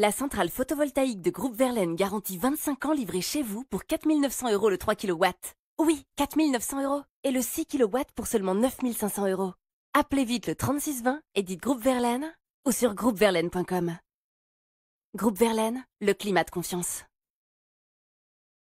La centrale photovoltaïque de Groupe Verlaine garantit 25 ans livrée chez vous pour 4900 euros le 3 kW. Oui, 4900 euros. Et le 6 kW pour seulement 9500 euros. Appelez vite le 3620 et dites Groupe Verlaine ou sur groupeverlaine.com. Groupe Verlaine, le climat de confiance.